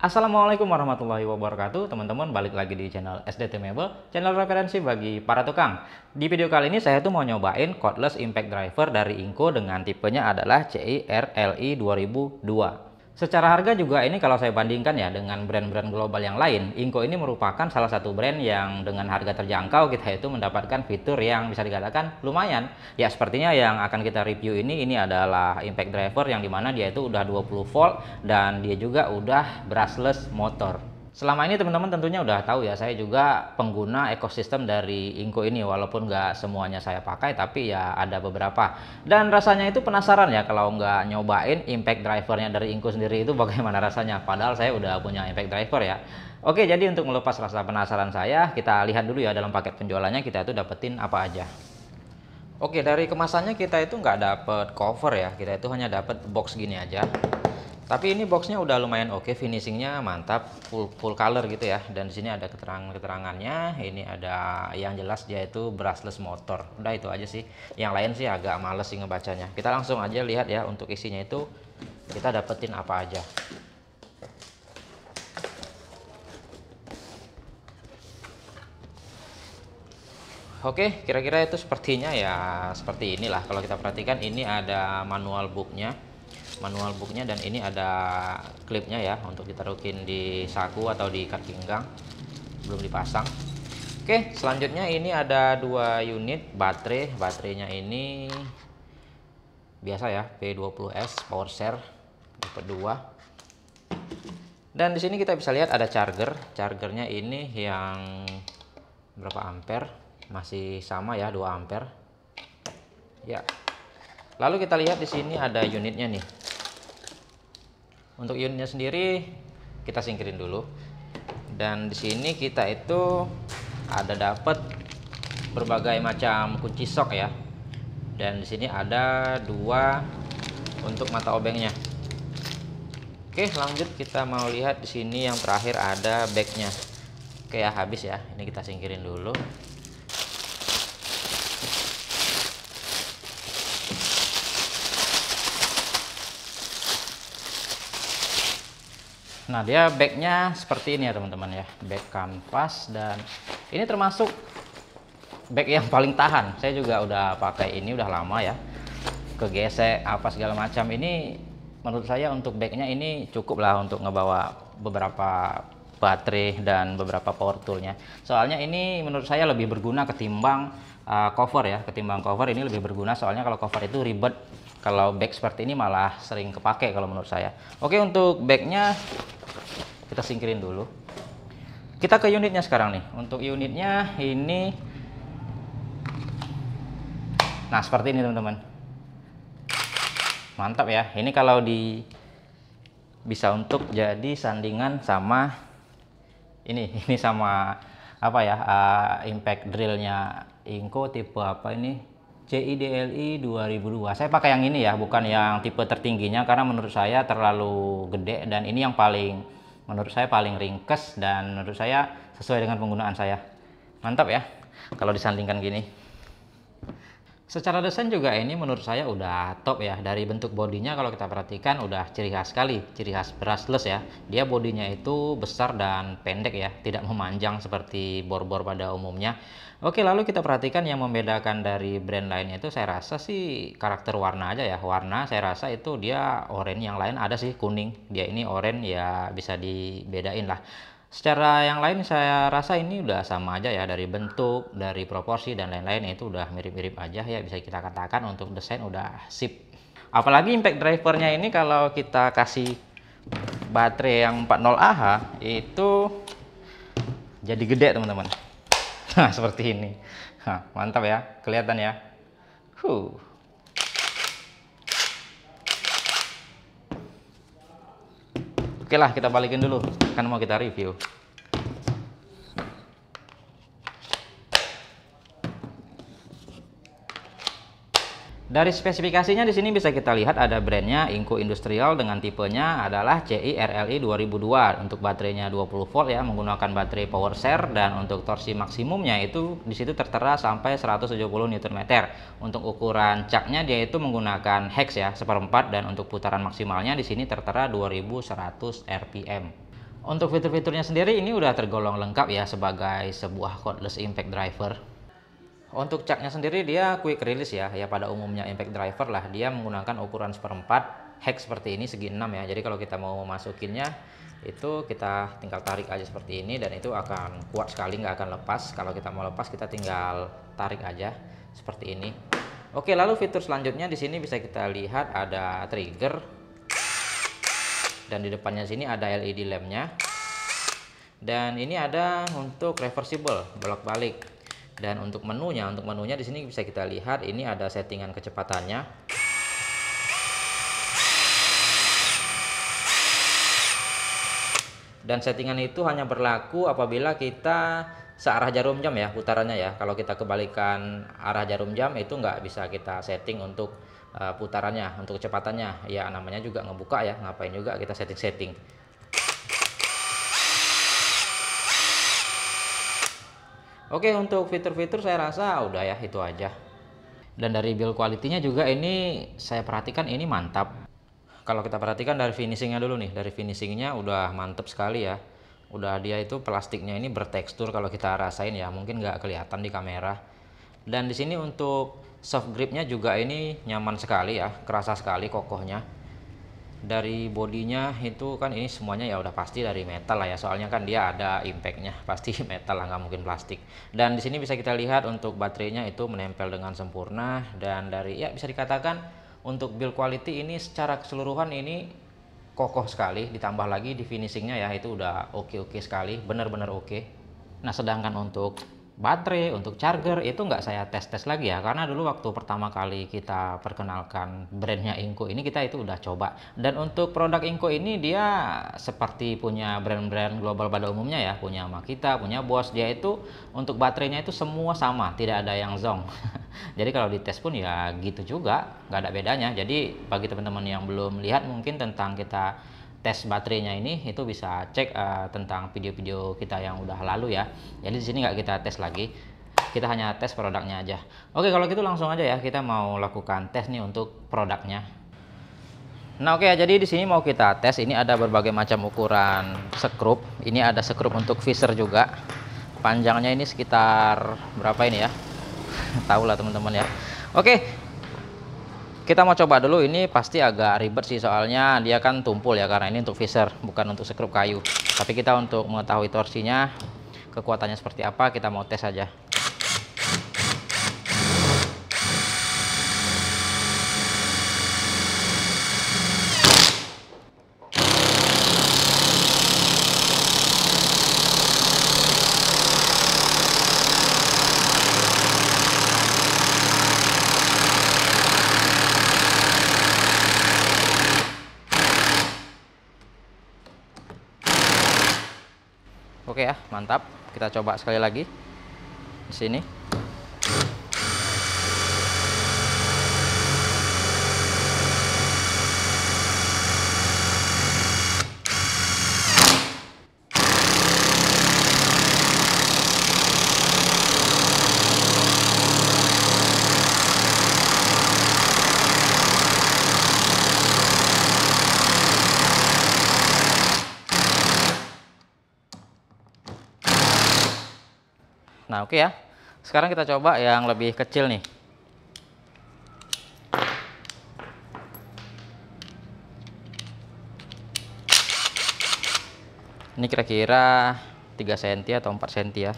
Assalamualaikum warahmatullahi wabarakatuh teman-teman balik lagi di channel SDT Mebel channel referensi bagi para tukang di video kali ini saya tuh mau nyobain cordless impact driver dari Inco dengan tipenya adalah CIRLI 2002 Secara harga juga ini kalau saya bandingkan ya dengan brand-brand global yang lain, Inco ini merupakan salah satu brand yang dengan harga terjangkau kita itu mendapatkan fitur yang bisa dikatakan lumayan. Ya sepertinya yang akan kita review ini ini adalah impact driver yang dimana dia itu udah 20 volt dan dia juga udah brushless motor. Selama ini teman-teman tentunya udah tahu ya, saya juga pengguna ekosistem dari Inko ini walaupun nggak semuanya saya pakai tapi ya ada beberapa. Dan rasanya itu penasaran ya kalau nggak nyobain impact drivernya dari Inko sendiri itu bagaimana rasanya. Padahal saya udah punya impact driver ya. Oke, jadi untuk melepas rasa penasaran saya, kita lihat dulu ya dalam paket penjualannya kita itu dapetin apa aja. Oke, dari kemasannya kita itu nggak dapet cover ya, kita itu hanya dapet box gini aja. Tapi ini boxnya udah lumayan oke, finishingnya mantap, full full color gitu ya. Dan di sini ada keterangan-keterangannya. Ini ada yang jelas dia itu brushless motor. Udah itu aja sih. Yang lain sih agak males sih ngebacanya. Kita langsung aja lihat ya untuk isinya itu kita dapetin apa aja. Oke, kira-kira itu sepertinya ya seperti inilah. Kalau kita perhatikan ini ada manual booknya manual booknya dan ini ada klipnya ya untuk ditaruhin di saku atau di ikat pinggang belum dipasang oke selanjutnya ini ada dua unit baterai baterainya ini biasa ya P20S power share tipe 2 dan di sini kita bisa lihat ada charger chargernya ini yang berapa ampere masih sama ya 2 ampere ya lalu kita lihat di sini ada unitnya nih untuk unitnya sendiri kita singkirin dulu. Dan di sini kita itu ada dapat berbagai macam kunci sok ya. Dan di sini ada dua untuk mata obengnya. Oke, lanjut kita mau lihat di sini yang terakhir ada backnya. Oke ya, habis ya. Ini kita singkirin dulu. Nah, dia backnya seperti ini ya teman-teman ya. Back kanvas dan ini termasuk back yang paling tahan. Saya juga udah pakai ini udah lama ya. Kegesek apa segala macam ini menurut saya untuk backnya ini cukup lah untuk ngebawa beberapa baterai dan beberapa power toolnya. Soalnya ini menurut saya lebih berguna ketimbang uh, cover ya. Ketimbang cover ini lebih berguna soalnya kalau cover itu ribet kalau bag seperti ini malah sering kepake kalau menurut saya oke untuk bagnya kita singkirin dulu kita ke unitnya sekarang nih untuk unitnya ini nah seperti ini teman-teman mantap ya ini kalau di bisa untuk jadi sandingan sama ini ini sama apa ya uh, impact drillnya Inco tipe apa ini CIDLI 2002. Saya pakai yang ini ya, bukan yang tipe tertingginya karena menurut saya terlalu gede dan ini yang paling menurut saya paling ringkes dan menurut saya sesuai dengan penggunaan saya. Mantap ya kalau disandingkan gini. Secara desain juga ini menurut saya udah top ya. Dari bentuk bodinya kalau kita perhatikan udah ciri khas sekali, ciri khas brushless ya. Dia bodinya itu besar dan pendek ya, tidak memanjang seperti bor-bor pada umumnya. Oke, lalu kita perhatikan yang membedakan dari brand lainnya itu saya rasa sih karakter warna aja ya. Warna saya rasa itu dia oranye, yang lain ada sih kuning. Dia ini oranye ya bisa dibedain lah secara yang lain saya rasa ini udah sama aja ya dari bentuk dari proporsi dan lain-lain itu udah mirip-mirip aja ya bisa kita katakan untuk desain udah sip apalagi impact drivernya ini kalau kita kasih baterai yang 40 Ah itu jadi gede teman-teman nah seperti ini mantap ya kelihatan ya huh. Oke lah kita balikin dulu, kan mau kita review. Dari spesifikasinya di sini bisa kita lihat ada brandnya Inco Industrial dengan tipenya adalah CIRLI 2002 untuk baterainya 20 volt ya menggunakan baterai power share dan untuk torsi maksimumnya itu di situ tertera sampai 170 Nm. Untuk ukuran caknya dia itu menggunakan hex ya seperempat dan untuk putaran maksimalnya di sini tertera 2100 rpm. Untuk fitur-fiturnya sendiri ini udah tergolong lengkap ya sebagai sebuah cordless impact driver. Untuk caknya sendiri dia quick release ya, ya pada umumnya impact driver lah dia menggunakan ukuran seperempat hex seperti ini segi 6 ya. Jadi kalau kita mau memasukinnya itu kita tinggal tarik aja seperti ini dan itu akan kuat sekali nggak akan lepas. Kalau kita mau lepas kita tinggal tarik aja seperti ini. Oke, lalu fitur selanjutnya di sini bisa kita lihat ada trigger dan di depannya sini ada LED lampnya dan ini ada untuk reversible bolak-balik dan untuk menunya untuk menunya di sini bisa kita lihat ini ada settingan kecepatannya dan settingan itu hanya berlaku apabila kita searah jarum jam ya putarannya ya kalau kita kebalikan arah jarum jam itu nggak bisa kita setting untuk eh, putarannya untuk kecepatannya ya namanya juga ngebuka ya ngapain juga kita setting-setting Oke untuk fitur-fitur saya rasa udah ya itu aja. Dan dari build quality-nya juga ini saya perhatikan ini mantap. Kalau kita perhatikan dari finishingnya dulu nih, dari finishingnya udah mantep sekali ya. Udah dia itu plastiknya ini bertekstur kalau kita rasain ya, mungkin nggak kelihatan di kamera. Dan di sini untuk soft gripnya juga ini nyaman sekali ya, kerasa sekali kokohnya dari bodinya itu kan ini semuanya ya udah pasti dari metal lah ya soalnya kan dia ada impactnya pasti metal lah nggak mungkin plastik dan di sini bisa kita lihat untuk baterainya itu menempel dengan sempurna dan dari ya bisa dikatakan untuk build quality ini secara keseluruhan ini kokoh sekali ditambah lagi di finishingnya ya itu udah oke oke sekali bener-bener oke nah sedangkan untuk baterai, untuk charger itu nggak saya tes-tes lagi ya karena dulu waktu pertama kali kita perkenalkan brandnya Inko ini kita itu udah coba dan untuk produk Inko ini dia seperti punya brand-brand global pada umumnya ya punya Makita, punya Bos dia itu untuk baterainya itu semua sama tidak ada yang zonk jadi kalau dites pun ya gitu juga nggak ada bedanya jadi bagi teman-teman yang belum lihat mungkin tentang kita tes baterainya ini itu bisa cek uh, tentang video-video kita yang udah lalu ya jadi di sini nggak kita tes lagi kita hanya tes produknya aja oke kalau gitu langsung aja ya kita mau lakukan tes nih untuk produknya nah oke ya, jadi di sini mau kita tes ini ada berbagai macam ukuran sekrup ini ada sekrup untuk visor juga panjangnya ini sekitar berapa ini ya tahu lah teman-teman ya oke kita mau coba dulu ini pasti agak ribet sih soalnya dia kan tumpul ya karena ini untuk visor bukan untuk sekrup kayu. Tapi kita untuk mengetahui torsinya kekuatannya seperti apa kita mau tes aja. Oke ya, mantap. Kita coba sekali lagi di sini. Nah, oke okay ya. Sekarang kita coba yang lebih kecil nih. Ini kira-kira 3 cm atau 4 cm ya.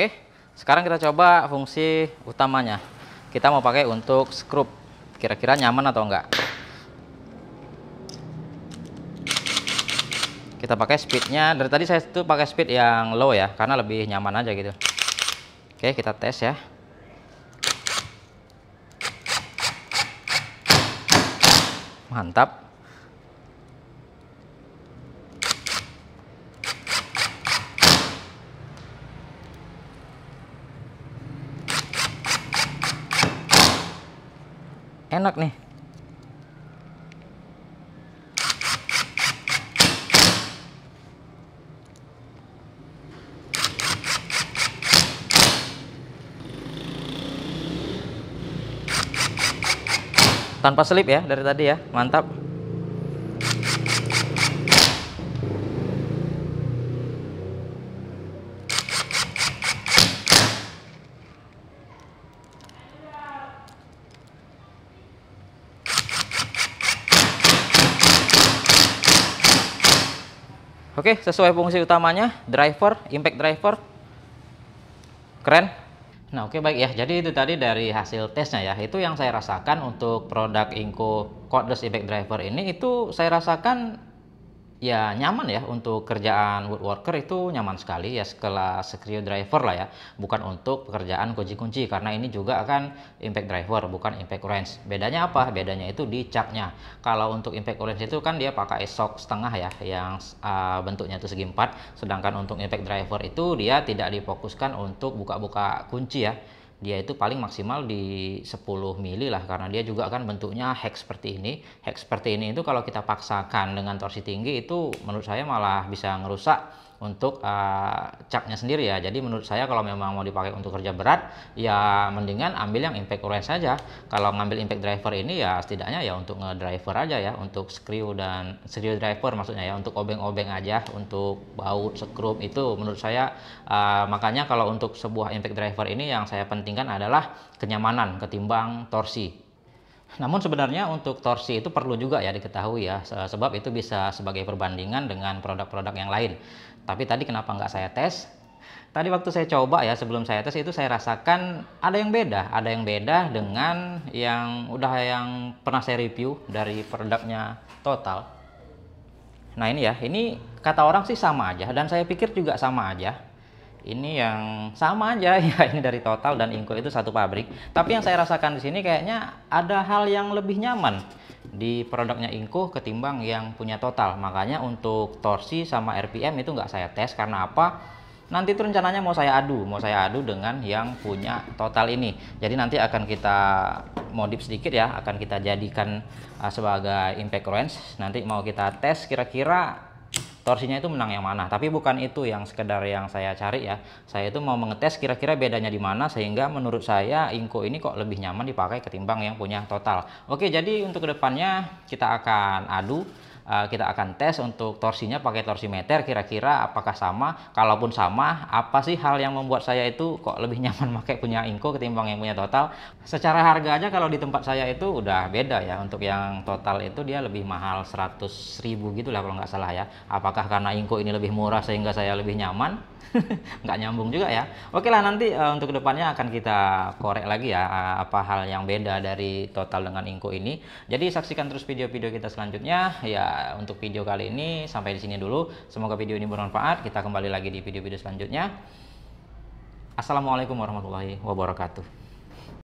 Oke, sekarang kita coba fungsi utamanya. Kita mau pakai untuk skrup. Kira-kira nyaman atau enggak? Kita pakai speednya. Dari tadi saya itu pakai speed yang low ya, karena lebih nyaman aja gitu. Oke, kita tes ya. Mantap. enak nih tanpa selip ya dari tadi ya mantap Oke, sesuai fungsi utamanya, driver, impact driver. Keren. Nah, oke baik ya. Jadi itu tadi dari hasil tesnya ya. Itu yang saya rasakan untuk produk Inco Cordless Impact Driver ini itu saya rasakan ya nyaman ya untuk kerjaan woodworker itu nyaman sekali ya sekelas driver lah ya bukan untuk pekerjaan kunci-kunci karena ini juga akan impact driver bukan impact wrench bedanya apa bedanya itu di capnya kalau untuk impact wrench itu kan dia pakai shock setengah ya yang uh, bentuknya itu segi empat sedangkan untuk impact driver itu dia tidak difokuskan untuk buka-buka kunci ya dia itu paling maksimal di 10 mili lah karena dia juga kan bentuknya hex seperti ini hex seperti ini itu kalau kita paksakan dengan torsi tinggi itu menurut saya malah bisa ngerusak untuk uh, eh, caknya sendiri ya. Jadi menurut saya kalau memang mau dipakai untuk kerja berat, ya mendingan ambil yang impact orange saja. Kalau ngambil impact driver ini ya setidaknya ya untuk ngedriver aja ya, untuk screw dan screw driver maksudnya ya, untuk obeng-obeng aja, untuk baut, sekrup itu menurut saya uh, makanya kalau untuk sebuah impact driver ini yang saya pentingkan adalah kenyamanan ketimbang torsi namun sebenarnya untuk torsi itu perlu juga ya diketahui ya, sebab itu bisa sebagai perbandingan dengan produk-produk yang lain. Tapi tadi kenapa nggak saya tes? Tadi waktu saya coba ya sebelum saya tes itu saya rasakan ada yang beda, ada yang beda dengan yang udah yang pernah saya review dari produknya Total. Nah ini ya, ini kata orang sih sama aja dan saya pikir juga sama aja ini yang sama aja ya ini dari Total dan Inco itu satu pabrik tapi yang saya rasakan di sini kayaknya ada hal yang lebih nyaman di produknya Inco ketimbang yang punya Total makanya untuk torsi sama RPM itu nggak saya tes karena apa nanti itu rencananya mau saya adu mau saya adu dengan yang punya Total ini jadi nanti akan kita modif sedikit ya akan kita jadikan ah, sebagai impact wrench nanti mau kita tes kira-kira torsinya itu menang yang mana tapi bukan itu yang sekedar yang saya cari ya saya itu mau mengetes kira-kira bedanya di mana sehingga menurut saya Inko ini kok lebih nyaman dipakai ketimbang yang punya total oke jadi untuk kedepannya kita akan adu Eh, kita akan tes untuk torsinya pakai torsimeter kira-kira apakah sama kalaupun sama apa sih hal yang membuat saya itu kok lebih nyaman pakai punya Inko ketimbang yang punya Total secara harga aja kalau di tempat saya itu udah beda ya untuk yang Total itu dia lebih mahal 100 ribu gitu lah kalau nggak salah ya apakah karena Inko ini lebih murah sehingga saya lebih nyaman nggak nyambung juga ya oke lah nanti uh, untuk kedepannya akan kita korek lagi ya uh, apa hal yang beda dari Total dengan Inko ini jadi saksikan terus video-video kita selanjutnya ya untuk video kali ini sampai di sini dulu. Semoga video ini bermanfaat. Kita kembali lagi di video-video selanjutnya. Assalamualaikum warahmatullahi wabarakatuh.